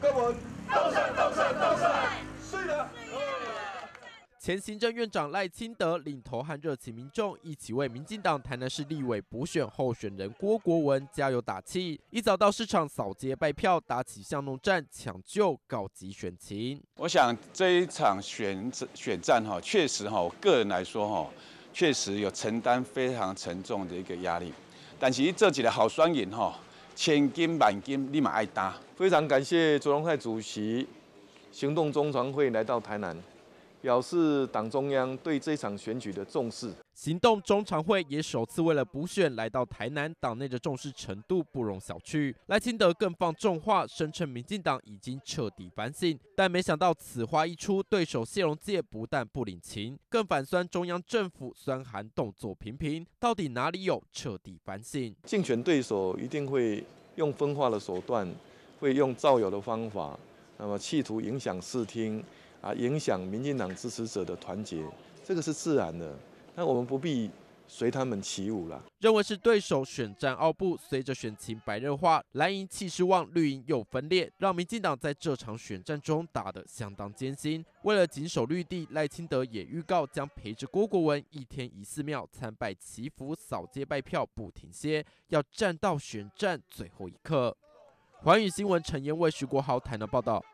郭文，倒晒倒晒倒晒，是啊！前行政院长赖清德领头，和热情民众一起为民进党台南市立委补选候选人郭国文加油打气。一早到市场扫街拜票，打起巷弄战，抢救告急选情。我想这一场选选战哈，确实哈，我个人来说哈，确实有承担非常沉重的一个压力。但其实这几个好双人哈。千金万金，你马爱搭。非常感谢卓荣泰主席，行动中常会来到台南。表示党中央对这场选举的重视，行动中常会也首次为了补选来到台南，党内的重视程度不容小觑。赖清德更放重话，声称民进党已经彻底反省，但没想到此话一出，对手谢荣介不但不领情，更反酸中央政府酸寒动作频频，到底哪里有彻底反省？竞选对手一定会用分化的手段，会用造谣的方法，那么企图影响视听。啊，影响民进党支持者的团结，这个是自然的，那我们不必随他们起舞了。认为是对手选战，奥布随着选情白热化，蓝营气势旺，绿营又分裂，让民进党在这场选战中打得相当艰辛。为了谨守绿地，赖清德也预告将陪着郭国文一天一寺庙参拜祈福，扫街拜票不停歇，要战到选战最后一刻。环宇新闻陈彦为、徐国豪谈到报道。